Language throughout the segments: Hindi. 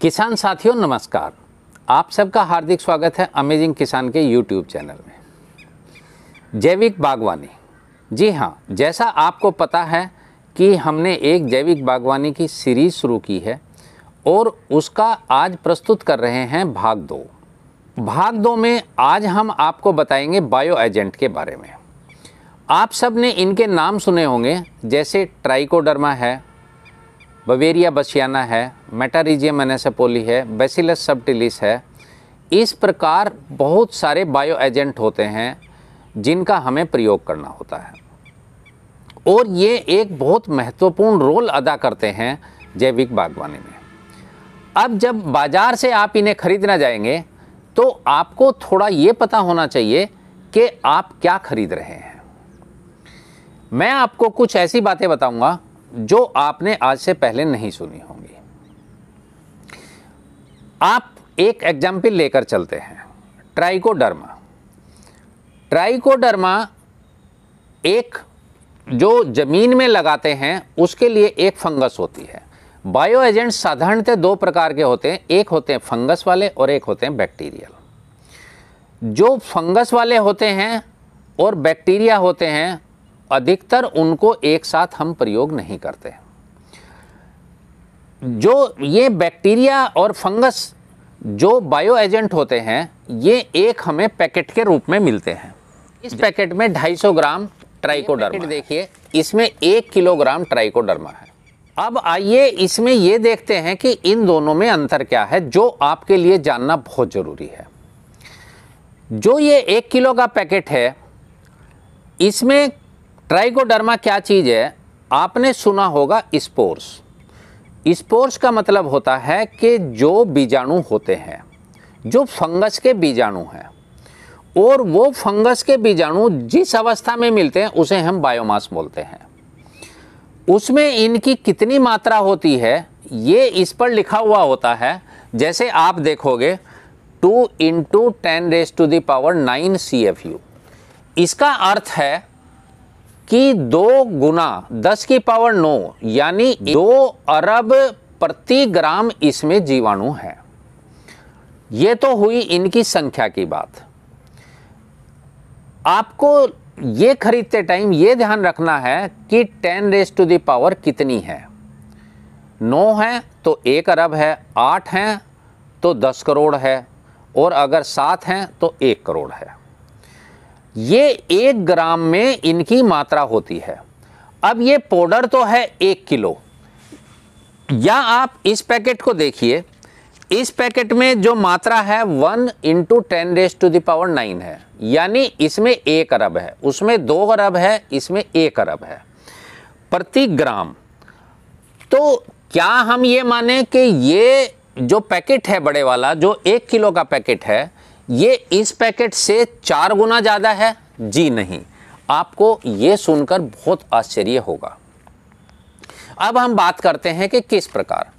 किसान साथियों नमस्कार आप सबका हार्दिक स्वागत है अमेजिंग किसान के यूट्यूब चैनल में जैविक बागवानी जी हाँ जैसा आपको पता है कि हमने एक जैविक बागवानी की सीरीज शुरू की है और उसका आज प्रस्तुत कर रहे हैं भाग दो भाग दो में आज हम आपको बताएंगे बायो एजेंट के बारे में आप सब ने इनके नाम सुने होंगे जैसे ट्राइकोडर्मा है बवेरिया बसियाना है मेटारीजियम एनेसेपोली है बेसिलस सबटिलिस है इस प्रकार बहुत सारे बायो एजेंट होते हैं जिनका हमें प्रयोग करना होता है और ये एक बहुत महत्वपूर्ण रोल अदा करते हैं जैविक बागवानी में अब जब बाज़ार से आप इन्हें खरीदना जाएंगे तो आपको थोड़ा ये पता होना चाहिए कि आप क्या खरीद रहे हैं मैं आपको कुछ ऐसी बातें बताऊंगा जो आपने आज से पहले नहीं सुनी होंगी आप एक एग्जाम्पल लेकर चलते हैं ट्राइकोडर्मा ट्राइकोडर्मा एक जो जमीन में लगाते हैं उसके लिए एक फंगस होती है बायो एजेंट साधारणतः दो प्रकार के होते हैं एक होते हैं फंगस वाले और एक होते हैं बैक्टीरियल जो फंगस वाले होते हैं और बैक्टीरिया होते हैं अधिकतर उनको एक साथ हम प्रयोग नहीं करते जो ये बैक्टीरिया और फंगस जो बायो एजेंट होते हैं ये एक हमें पैकेट के रूप में मिलते हैं इस पैकेट में 250 ग्राम ट्राइकोडर्मा देखिए इसमें एक किलोग्राम ट्राइकोडर्मा है अब आइए इसमें यह देखते हैं कि इन दोनों में अंतर क्या है जो आपके लिए जानना बहुत ज़रूरी है जो ये एक किलो का पैकेट है इसमें ट्राइकोडर्मा क्या चीज़ है आपने सुना होगा स्पोर्स स्पोर्स का मतलब होता है कि जो बीजाणु होते हैं जो फंगस के बीजाणु हैं और वो फंगस के बीजाणु जिस अवस्था में मिलते हैं उसे हम बायोमास बोलते हैं उसमें इनकी कितनी मात्रा होती है ये इस पर लिखा हुआ होता है जैसे आप देखोगे two into ten raise to the power nine C F U इसका अर्थ है कि दो गुना दस की पावर नौ यानी दो अरब प्रति ग्राम इसमें जीवाणु है ये तो हुई इनकी संख्या की बात आपको ये खरीदते टाइम ये ध्यान रखना है कि ten raise to the power कितनी है नौ है तो एक अरब है आठ है तो दस करोड़ है और अगर सात हैं तो एक करोड़ है ये एक ग्राम में इनकी मात्रा होती है अब ये पाउडर तो है एक किलो या आप इस पैकेट को देखिए इस पैकेट में जो मात्रा है one into ten raise to the power nine है यानी इसमें एक अरब है उसमें दो अरब है इसमें एक अरब है प्रति ग्राम तो क्या हम ये माने कि ये जो पैकेट है बड़े वाला जो एक किलो का पैकेट है ये इस पैकेट से चार गुना ज़्यादा है जी नहीं आपको ये सुनकर बहुत आश्चर्य होगा अब हम बात करते हैं कि किस प्रकार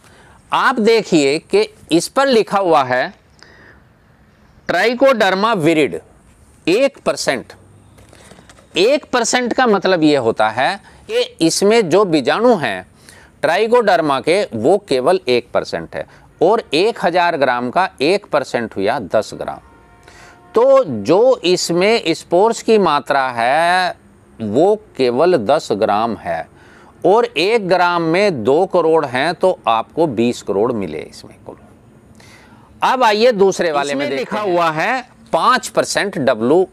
आप देखिए कि इस पर लिखा हुआ है ट्राइकोडर्मा विरिड एक परसेंट एक परसेंट का मतलब यह होता है कि इसमें जो बीजाणु हैं ट्राइकोडर्मा के वो केवल एक परसेंट है और एक हज़ार ग्राम का एक परसेंट हुआ दस ग्राम तो जो इसमें स्पोर्स की मात्रा है वो केवल 10 ग्राम है और एक ग्राम में दो करोड़ हैं तो आपको 20 करोड़ मिले इसमें कुल अब आइए दूसरे वाले में लिखा हुआ है पाँच परसेंट डब्लू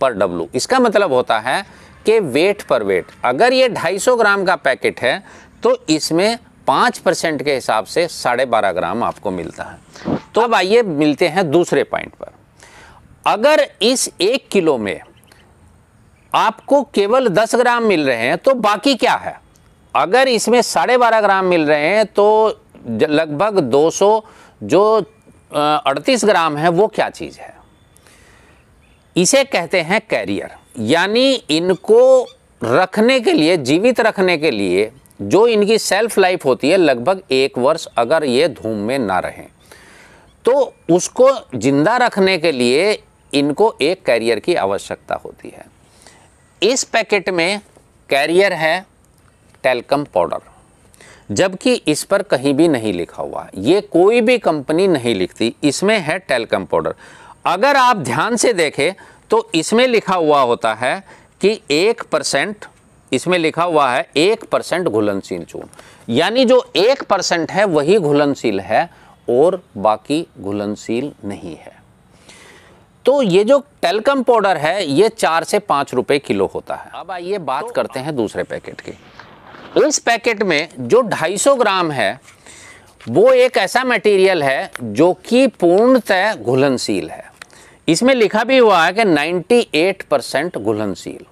पर डब्लू इसका मतलब होता है कि वेट पर वेट अगर ये 250 ग्राम का पैकेट है तो इसमें पाँच परसेंट के हिसाब से साढ़े बारह ग्राम आपको मिलता है तो अब आइए मिलते हैं दूसरे पॉइंट पर अगर इस एक किलो में आपको केवल दस ग्राम मिल रहे हैं तो बाकी क्या है अगर इसमें साढ़े बारह ग्राम मिल रहे हैं तो लगभग 200 जो अड़तीस ग्राम है वो क्या चीज़ है इसे कहते हैं कैरियर यानी इनको रखने के लिए जीवित रखने के लिए जो इनकी सेल्फ लाइफ होती है लगभग एक वर्ष अगर ये धूम में ना रहें तो उसको जिंदा रखने के लिए इनको एक कैरियर की आवश्यकता होती है इस पैकेट में कैरियर है टेलकम पाउडर जबकि इस पर कहीं भी नहीं लिखा हुआ ये कोई भी कंपनी नहीं लिखती इसमें है टेलकम पाउडर अगर आप ध्यान से देखें तो इसमें लिखा हुआ होता है कि एक परसेंट इसमें लिखा हुआ है एक परसेंट घुलनशील चून यानी जो एक परसेंट है वही घुलनशील है और बाकी घुलनशील नहीं है तो ये जो टेलकम पाउडर है ये चार से पाँच रुपये किलो होता है अब आइए बात तो करते हैं दूसरे पैकेट की इस पैकेट में जो 250 ग्राम है वो एक ऐसा मटेरियल है जो कि पूर्णतः घुलनशील है इसमें लिखा भी हुआ है कि 98 परसेंट घुलनशील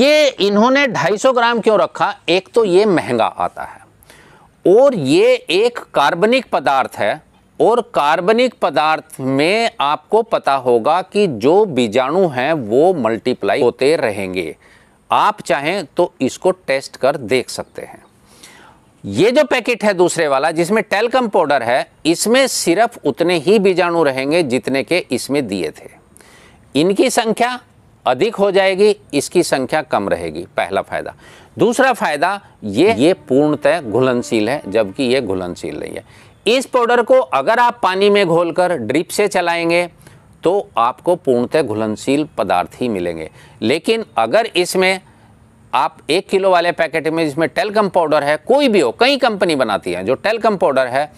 ये इन्होंने 250 ग्राम क्यों रखा एक तो ये महंगा आता है और ये एक कार्बनिक पदार्थ है और कार्बनिक पदार्थ में आपको पता होगा कि जो बीजाणु हैं वो मल्टीप्लाई होते रहेंगे आप चाहें तो इसको टेस्ट कर देख सकते हैं ये जो पैकेट है दूसरे वाला जिसमें टेलकम पाउडर है इसमें सिर्फ उतने ही बीजाणु रहेंगे जितने के इसमें दिए थे इनकी संख्या अधिक हो जाएगी इसकी संख्या कम रहेगी पहला फ़ायदा दूसरा फ़ायदा ये ये पूर्णतः घुलनशील है जबकि ये घुलनशील नहीं है इस पाउडर को अगर आप पानी में घोलकर ड्रिप से चलाएंगे तो आपको पूर्णतः घुलनशील पदार्थ ही मिलेंगे लेकिन अगर इसमें आप एक किलो वाले पैकेट में जिसमें टेलकम पाउडर है कोई भी हो कई कंपनी बनाती है जो टेलकम पाउडर है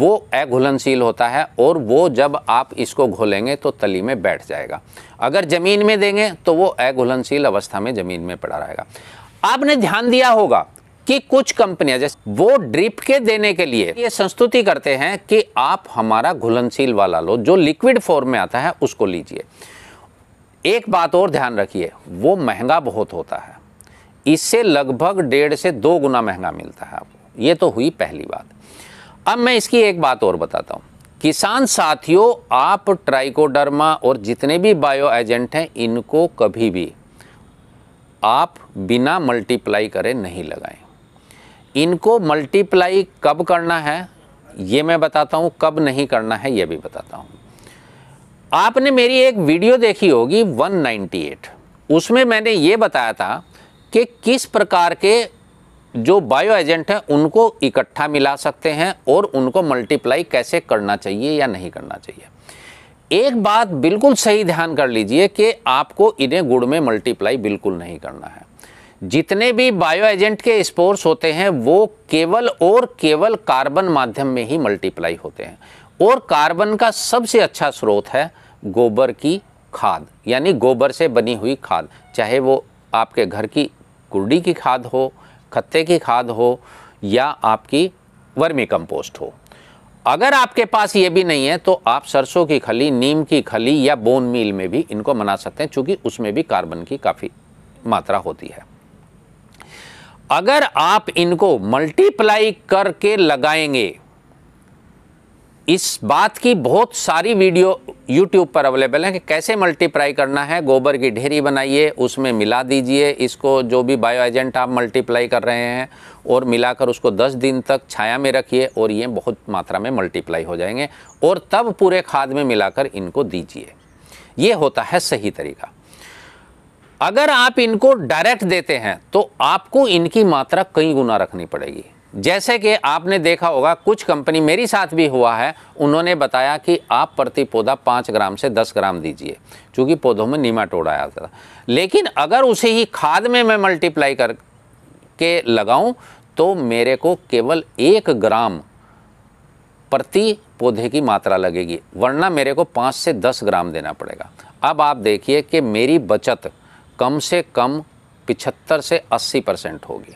वो अघुलनशील होता है और वो जब आप इसको घोलेंगे तो तली में बैठ जाएगा अगर ज़मीन में देंगे तो वो अघुलनशील अवस्था में ज़मीन में पड़ा रहेगा आपने ध्यान दिया होगा कि कुछ कंपनियां जैसे वो ड्रिप के देने के लिए ये संस्तुति करते हैं कि आप हमारा घुलनशील वाला लो जो लिक्विड फॉर्म में आता है उसको लीजिए एक बात और ध्यान रखिए वो महंगा बहुत होता है इससे लगभग डेढ़ से दो गुना महंगा मिलता है आपको ये तो हुई पहली बात अब मैं इसकी एक बात और बताता हूँ किसान साथियों आप ट्राइकोडर्मा और जितने भी बायो एजेंट हैं इनको कभी भी आप बिना मल्टीप्लाई करें नहीं लगाएं इनको मल्टीप्लाई कब करना है ये मैं बताता हूँ कब नहीं करना है ये भी बताता हूँ आपने मेरी एक वीडियो देखी होगी 198 उसमें मैंने ये बताया था कि किस प्रकार के जो बायो एजेंट हैं उनको इकट्ठा मिला सकते हैं और उनको मल्टीप्लाई कैसे करना चाहिए या नहीं करना चाहिए एक बात बिल्कुल सही ध्यान कर लीजिए कि आपको इन्हें गुड़ में मल्टीप्लाई बिल्कुल नहीं करना है जितने भी बायो एजेंट के स्पोर्स होते हैं वो केवल और केवल कार्बन माध्यम में ही मल्टीप्लाई होते हैं और कार्बन का सबसे अच्छा स्रोत है गोबर की खाद यानी गोबर से बनी हुई खाद चाहे वो आपके घर की कुर्डी की खाद हो खत्ते की खाद हो या आपकी वर्मी कंपोस्ट हो अगर आपके पास ये भी नहीं है तो आप सरसों की खली नीम की खली या बोन मील में भी इनको मना सकते हैं क्योंकि उसमें भी कार्बन की काफ़ी मात्रा होती है अगर आप इनको मल्टीप्लाई करके लगाएंगे इस बात की बहुत सारी वीडियो यूट्यूब पर अवेलेबल है कि कैसे मल्टीप्लाई करना है गोबर की ढेरी बनाइए उसमें मिला दीजिए इसको जो भी बायो एजेंट आप मल्टीप्लाई कर रहे हैं और मिलाकर उसको 10 दिन तक छाया में रखिए और ये बहुत मात्रा में मल्टीप्लाई हो जाएंगे और तब पूरे खाद में मिलाकर इनको दीजिए ये होता है सही तरीका अगर आप इनको डायरेक्ट देते हैं तो आपको इनकी मात्रा कई गुना रखनी पड़ेगी जैसे कि आपने देखा होगा कुछ कंपनी मेरी साथ भी हुआ है उन्होंने बताया कि आप प्रति पौधा पाँच ग्राम से दस ग्राम दीजिए क्योंकि पौधों में टोड़ा जाता था लेकिन अगर उसे ही खाद में मैं मल्टीप्लाई कर के लगाऊं तो मेरे को केवल एक ग्राम प्रति पौधे की मात्रा लगेगी वरना मेरे को पाँच से दस ग्राम देना पड़ेगा अब आप देखिए कि मेरी बचत कम से कम पिछहत्तर से अस्सी परसेंट होगी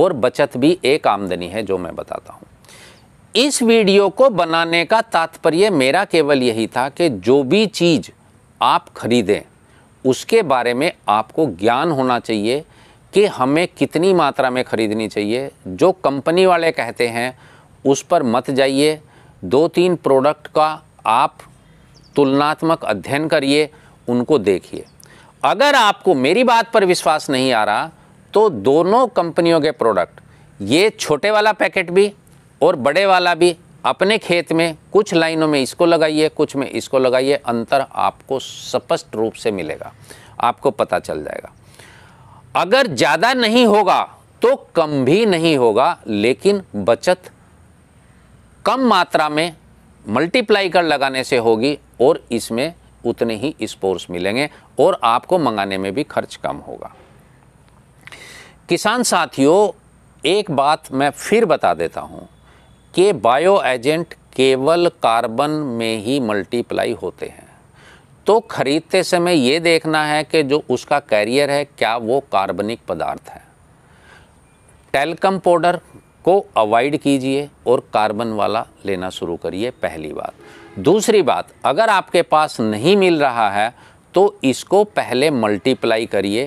और बचत भी एक आमदनी है जो मैं बताता हूँ इस वीडियो को बनाने का तात्पर्य मेरा केवल यही था कि जो भी चीज़ आप खरीदें उसके बारे में आपको ज्ञान होना चाहिए कि हमें कितनी मात्रा में ख़रीदनी चाहिए जो कंपनी वाले कहते हैं उस पर मत जाइए दो तीन प्रोडक्ट का आप तुलनात्मक अध्ययन करिए उनको देखिए अगर आपको मेरी बात पर विश्वास नहीं आ रहा तो दोनों कंपनियों के प्रोडक्ट ये छोटे वाला पैकेट भी और बड़े वाला भी अपने खेत में कुछ लाइनों में इसको लगाइए कुछ में इसको लगाइए अंतर आपको स्पष्ट रूप से मिलेगा आपको पता चल जाएगा अगर ज़्यादा नहीं होगा तो कम भी नहीं होगा लेकिन बचत कम मात्रा में मल्टीप्लाई कर लगाने से होगी और इसमें उतने ही स्पोर्स मिलेंगे और आपको मंगाने में भी खर्च कम होगा किसान साथियों एक बात मैं फिर बता देता हूँ कि बायो एजेंट केवल कार्बन में ही मल्टीप्लाई होते हैं तो खरीदते समय ये देखना है कि जो उसका कैरियर है क्या वो कार्बनिक पदार्थ है टेलकम पाउडर को अवॉइड कीजिए और कार्बन वाला लेना शुरू करिए पहली बात दूसरी बात अगर आपके पास नहीं मिल रहा है तो इसको पहले मल्टीप्लाई करिए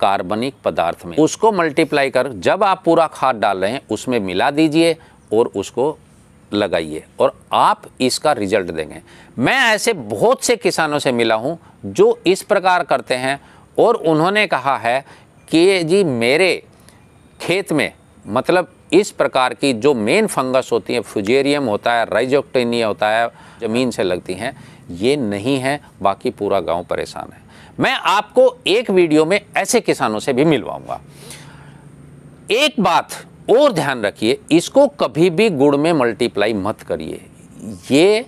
कार्बनिक पदार्थ में उसको मल्टीप्लाई कर जब आप पूरा खाद डाल रहे हैं उसमें मिला दीजिए और उसको लगाइए और आप इसका रिजल्ट देंगे मैं ऐसे बहुत से किसानों से मिला हूं जो इस प्रकार करते हैं और उन्होंने कहा है कि जी मेरे खेत में मतलब इस प्रकार की जो मेन फंगस होती है फ्यूजेरियम होता है राइजोक्टेनिया होता है ज़मीन से लगती हैं ये नहीं है बाकी पूरा गांव परेशान है मैं आपको एक वीडियो में ऐसे किसानों से भी मिलवाऊंगा एक बात और ध्यान रखिए इसको कभी भी गुड़ में मल्टीप्लाई मत करिए ये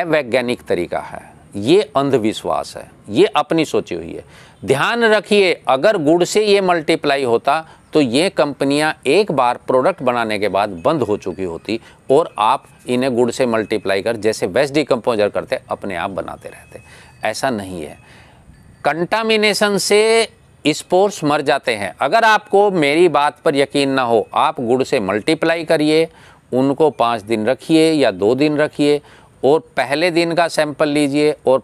अवैज्ञानिक तरीका है ये अंधविश्वास है ये अपनी सोची हुई है ध्यान रखिए अगर गुड़ से ये मल्टीप्लाई होता तो ये कंपनियां एक बार प्रोडक्ट बनाने के बाद बंद हो चुकी होती और आप इन्हें गुड़ से मल्टीप्लाई कर जैसे वेस्ट डिकम्पोजर करते अपने आप बनाते रहते ऐसा नहीं है कंटामिनेशन से स्पोर्ट्स मर जाते हैं अगर आपको मेरी बात पर यकीन ना हो आप गुड़ से मल्टीप्लाई करिए उनको पाँच दिन रखिए या दो दिन रखिए और पहले दिन का सैंपल लीजिए और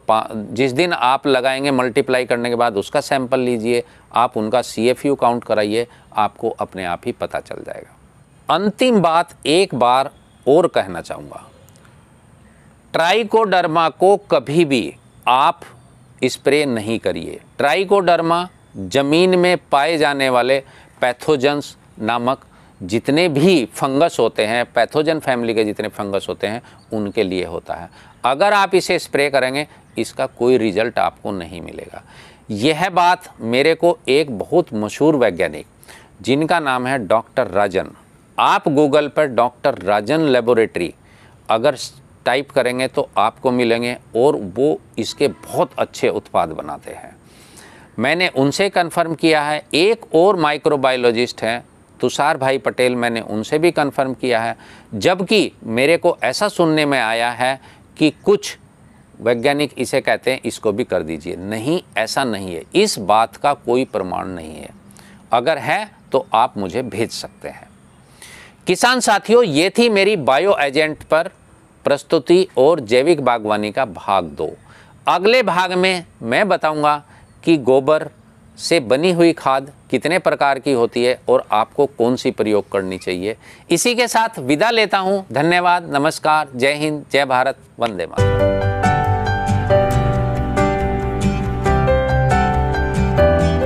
जिस दिन आप लगाएंगे मल्टीप्लाई करने के बाद उसका सैंपल लीजिए आप उनका सी एफ यू काउंट कराइए आपको अपने आप ही पता चल जाएगा अंतिम बात एक बार और कहना चाहूँगा ट्राइकोडर्मा को कभी भी आप स्प्रे नहीं करिए ट्राइकोडर्मा ज़मीन में पाए जाने वाले पैथोजेंस नामक जितने भी फंगस होते हैं पैथोजन फैमिली के जितने फंगस होते हैं उनके लिए होता है अगर आप इसे स्प्रे करेंगे इसका कोई रिजल्ट आपको नहीं मिलेगा यह बात मेरे को एक बहुत मशहूर वैज्ञानिक जिनका नाम है डॉक्टर राजन आप गूगल पर डॉक्टर राजन लेबोरेटरी अगर टाइप करेंगे तो आपको मिलेंगे और वो इसके बहुत अच्छे उत्पाद बनाते हैं मैंने उनसे कंफर्म किया है एक और माइक्रोबायोलॉजिस्ट हैं तुषार भाई पटेल मैंने उनसे भी कंफर्म किया है जबकि मेरे को ऐसा सुनने में आया है कि कुछ वैज्ञानिक इसे कहते हैं इसको भी कर दीजिए नहीं ऐसा नहीं है इस बात का कोई प्रमाण नहीं है अगर है तो आप मुझे भेज सकते हैं किसान साथियों ये थी मेरी बायो एजेंट पर प्रस्तुति और जैविक बागवानी का भाग दो अगले भाग में मैं बताऊंगा कि गोबर से बनी हुई खाद कितने प्रकार की होती है और आपको कौन सी प्रयोग करनी चाहिए इसी के साथ विदा लेता हूँ धन्यवाद नमस्कार जय हिंद जय भारत वंदे मातरम